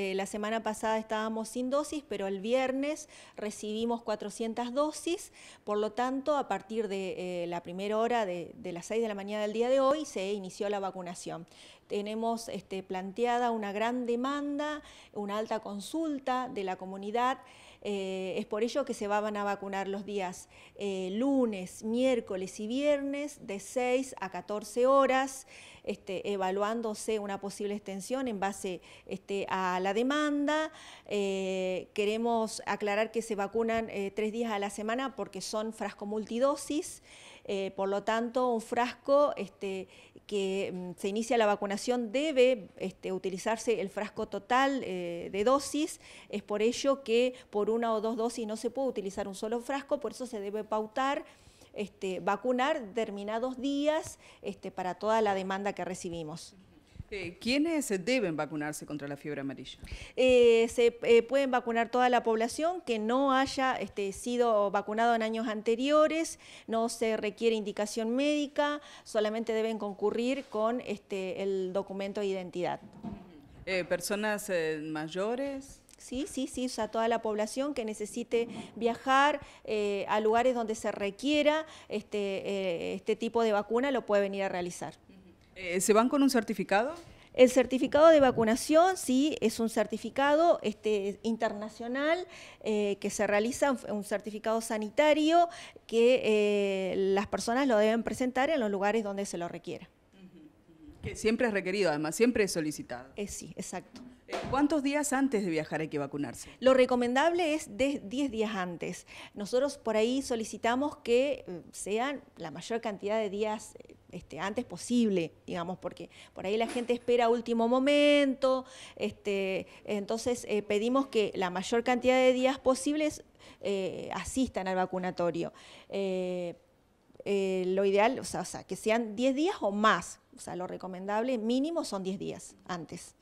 Eh, la semana pasada estábamos sin dosis, pero el viernes recibimos 400 dosis, por lo tanto, a partir de eh, la primera hora de, las 6 de la mañana del día de hoy se inició la vacunación. Tenemos este, planteada una gran demanda, una alta consulta de la comunidad, eh, es por ello que se van a vacunar los días lunes, miércoles y viernes de 6 a 14 horas, este, evaluándose una posible extensión en base este, a la demanda. Eh, queremos aclarar que se vacunan eh, tres días a la semana porque son frasco multidosis, eh, por lo tanto un frasco este, que mm, se inicia la vacunación debe este, utilizarse el frasco total de dosis, es por ello que por una o dos dosis no se puede utilizar un solo frasco, por eso se debe pautar. Este, vacunar determinados días este, para toda la demanda que recibimos. ¿Quiénes deben vacunarse contra la fiebre amarilla? Eh, se eh, pueden vacunar toda la población que no haya este, sido vacunado en años anteriores, no se requiere indicación médica, solamente deben concurrir con este, el documento de identidad. Eh, ¿Personas mayores? Sí, sí, sí, o sea, toda la población que necesite viajar a lugares donde se requiera este, este tipo de vacuna lo puede venir a realizar. Eh, ¿Se van con un certificado? El certificado de vacunación, sí, es un certificado este, internacional eh, que se realiza, un certificado sanitario que eh, las personas lo deben presentar en los lugares donde se lo requiera. Que siempre es requerido, además, siempre es solicitado. Eh, sí, exacto. ¿Cuántos días antes de viajar hay que vacunarse? Lo recomendable es de 10 días antes. Nosotros por ahí solicitamos que sean la mayor cantidad de días este, antes posible, digamos, porque por ahí la gente espera último momento, este, entonces eh, pedimos que la mayor cantidad de días posibles eh, asistan al vacunatorio. Eh, lo ideal, o sea, que sean 10 días o más, o sea, lo recomendable mínimo son 10 días antes.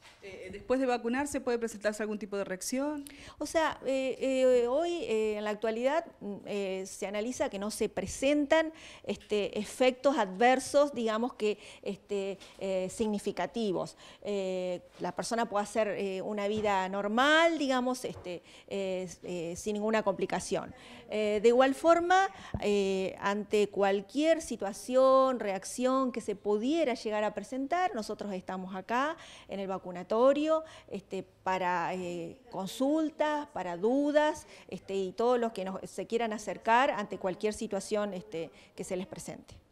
¿Después de vacunarse puede presentarse algún tipo de reacción? O sea, hoy actualidad mm, eh, se analiza que no se presentan este, efectos adversos, digamos que este, eh, significativos. Eh, la persona puede hacer una vida normal, digamos, este, sin ninguna complicación. de igual forma, ante cualquier situación, reacción que se pudiera llegar a presentar, nosotros estamos acá en el vacunatorio este, para consultas, para dudas este, y todo los que se quieran acercar ante cualquier situación este, que se les presente.